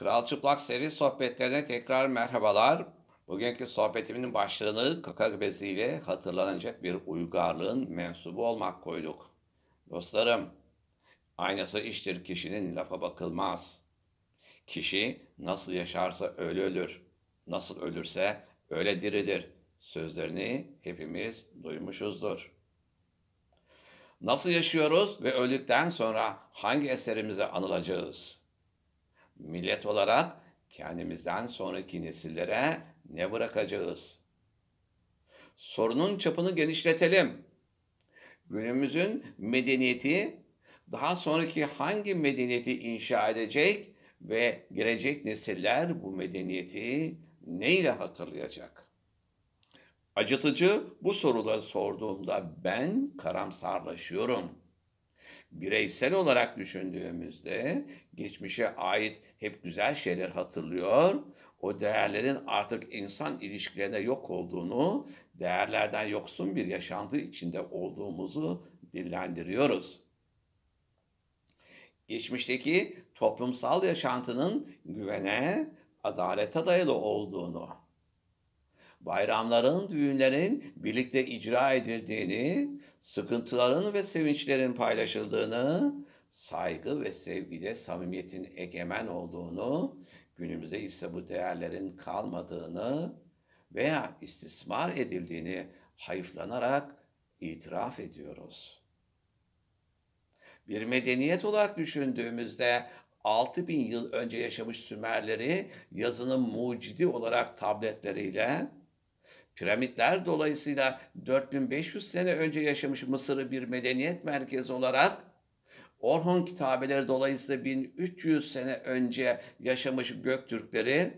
Kral Çıplak seri sohbetlerine tekrar merhabalar. Bugünkü sohbetimin başlığını kaka beziyle hatırlanacak bir uygarlığın mensubu olmak koyduk. Dostlarım, aynası iştir kişinin lafa bakılmaz. Kişi nasıl yaşarsa öyle ölür, nasıl ölürse öyle diridir. sözlerini hepimiz duymuşuzdur. Nasıl yaşıyoruz ve öldükten sonra hangi eserimize anılacağız?'' millet olarak kendimizden sonraki nesillere ne bırakacağız? Sorunun çapını genişletelim. Günümüzün medeniyeti daha sonraki hangi medeniyeti inşa edecek ve gelecek nesiller bu medeniyeti neyle hatırlayacak? Acıtıcı bu soruları sorduğumda ben karamsarlaşıyorum.'' bireysel olarak düşündüğümüzde geçmişe ait hep güzel şeyler hatırlıyor. O değerlerin artık insan ilişkilerinde yok olduğunu, değerlerden yoksun bir yaşantı içinde olduğumuzu dillendiriyoruz. Geçmişteki toplumsal yaşantının güvene, adalete dayalı olduğunu, bayramların, düğünlerin birlikte icra edildiğini, sıkıntıların ve sevinçlerin paylaşıldığını, saygı ve sevgide samimiyetin egemen olduğunu, günümüzde ise bu değerlerin kalmadığını veya istismar edildiğini hayıflanarak itiraf ediyoruz. Bir medeniyet olarak düşündüğümüzde 6000 yıl önce yaşamış Sümerleri yazının mucidi olarak tabletleriyle Piramitler dolayısıyla 4500 sene önce yaşamış Mısır'ı bir medeniyet merkezi olarak Orhon kitabeleri dolayısıyla 1300 sene önce yaşamış Göktürkleri,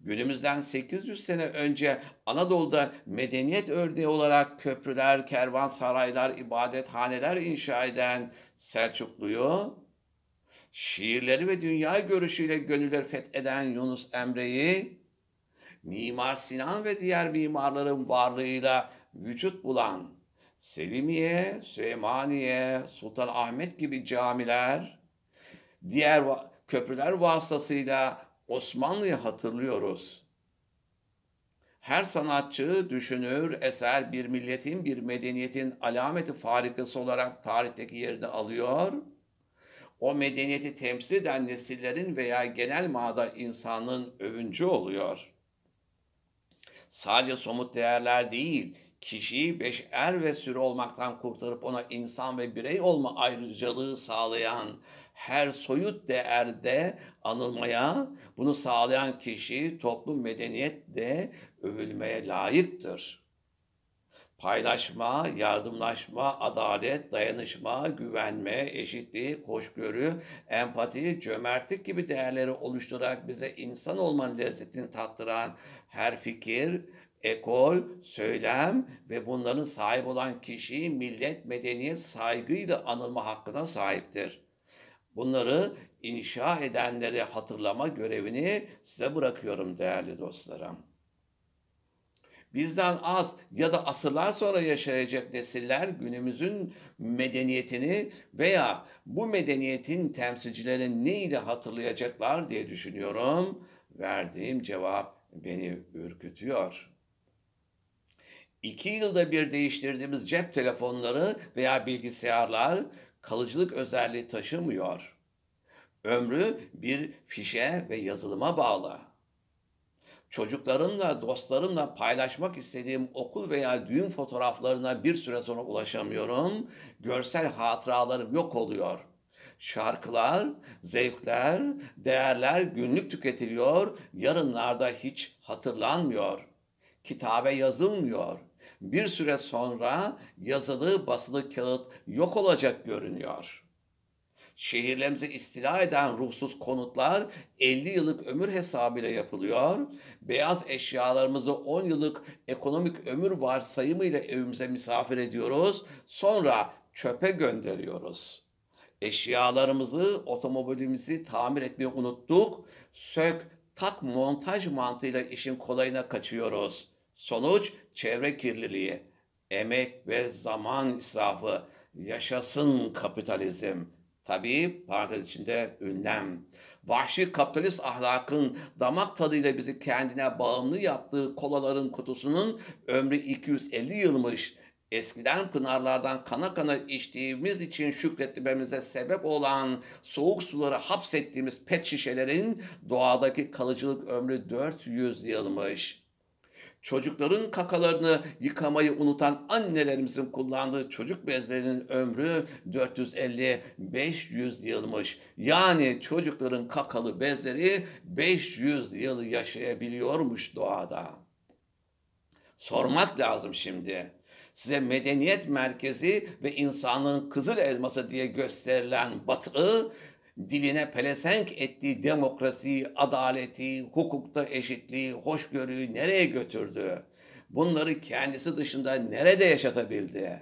günümüzden 800 sene önce Anadolu'da medeniyet örneği olarak köprüler, kervansaraylar, ibadethaneler inşa eden Selçuklu'yu, şiirleri ve dünya görüşüyle gönülleri fetheden Yunus Emre'yi, Mimar Sinan ve diğer mimarların varlığıyla vücut bulan Selimiye, Süleymaniye, Ahmet gibi camiler, diğer köprüler vasıtasıyla Osmanlı'yı hatırlıyoruz. Her sanatçı düşünür, eser bir milletin, bir medeniyetin alameti farikası olarak tarihteki yerini alıyor. O medeniyeti temsil eden nesillerin veya genel mağda insanlığın övüncü oluyor.'' sadece somut değerler değil, kişiyi beşer ve sürü olmaktan kurtarıp ona insan ve birey olma ayrıcalığı sağlayan her soyut değerde anılmaya, bunu sağlayan kişi toplum medeniyette övülmeye layıktır.'' paylaşma, yardımlaşma, adalet, dayanışma, güvenme, eşitlik, hoşgörü, empati, cömertlik gibi değerleri oluşturarak bize insan olmanın lezzetini tattıran her fikir, ekol, söylem ve bunların sahip olan kişi millet medeniyet saygıyla anılma hakkına sahiptir. Bunları inşa edenleri hatırlama görevini size bırakıyorum değerli dostlarım bizden az ya da asırlar sonra yaşayacak nesiller günümüzün medeniyetini veya bu medeniyetin temsilcileri neyle hatırlayacaklar diye düşünüyorum. Verdiğim cevap beni ürkütüyor.'' İki yılda bir değiştirdiğimiz cep telefonları veya bilgisayarlar kalıcılık özelliği taşımıyor. Ömrü bir fişe ve yazılıma bağlı çocuklarımla, dostlarımla paylaşmak istediğim okul veya düğün fotoğraflarına bir süre sonra ulaşamıyorum. Görsel hatıralarım yok oluyor. Şarkılar, zevkler, değerler günlük tüketiliyor, yarınlarda hiç hatırlanmıyor. Kitabe yazılmıyor. Bir süre sonra yazılı basılı kağıt yok olacak görünüyor.'' Şehirlerimize istila eden ruhsuz konutlar 50 yıllık ömür hesabıyla yapılıyor. Beyaz eşyalarımızı 10 yıllık ekonomik ömür varsayımıyla evimize misafir ediyoruz. Sonra çöpe gönderiyoruz. Eşyalarımızı, otomobilimizi tamir etmeyi unuttuk. Sök, tak montaj mantığıyla işin kolayına kaçıyoruz. Sonuç çevre kirliliği, emek ve zaman israfı. Yaşasın kapitalizm. Tabii parantez içinde ünlem. Vahşi kapitalist ahlakın damak tadıyla bizi kendine bağımlı yaptığı kolaların kutusunun ömrü 250 yılmış. Eskiden pınarlardan kana kana içtiğimiz için şükretmemize sebep olan soğuk suları hapsettiğimiz pet şişelerin doğadaki kalıcılık ömrü 400 yılmış çocukların kakalarını yıkamayı unutan annelerimizin kullandığı çocuk bezlerinin ömrü 450-500 yılmış. Yani çocukların kakalı bezleri 500 yıl yaşayabiliyormuş doğada. Sormak lazım şimdi size medeniyet merkezi ve insanlığın kızıl elması diye gösterilen Batı diline pelesenk ettiği demokrasiyi, adaleti, hukukta eşitliği, hoşgörüyü nereye götürdü? Bunları kendisi dışında nerede yaşatabildi?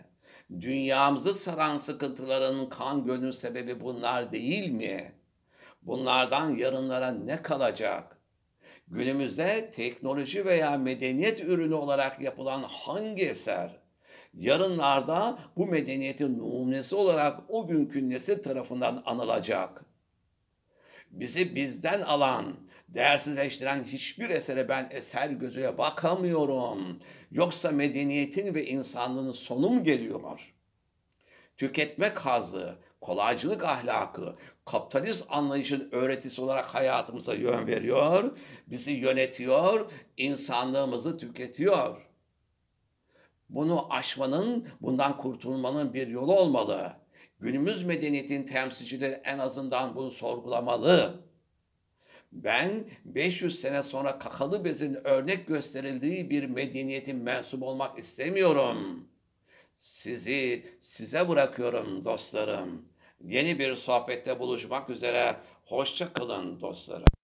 Dünyamızı saran sıkıntıların kan gönül sebebi bunlar değil mi? Bunlardan yarınlara ne kalacak? Günümüzde teknoloji veya medeniyet ürünü olarak yapılan hangi eser yarınlarda bu medeniyetin numunesi olarak o günkü nesil tarafından anılacak. Bizi bizden alan, değersizleştiren hiçbir esere ben eser gözüyle bakamıyorum. Yoksa medeniyetin ve insanlığın sonu mu geliyor? Tüketme kazı, kolaycılık ahlakı, kapitalist anlayışın öğretisi olarak hayatımıza yön veriyor, bizi yönetiyor, insanlığımızı tüketiyor.'' Bunu aşmanın, bundan kurtulmanın bir yolu olmalı. Günümüz medeniyetin temsilcileri en azından bunu sorgulamalı. Ben 500 sene sonra kakalı bezin örnek gösterildiği bir medeniyetin mensup olmak istemiyorum. Sizi size bırakıyorum dostlarım. Yeni bir sohbette buluşmak üzere. Hoşça kalın dostlarım.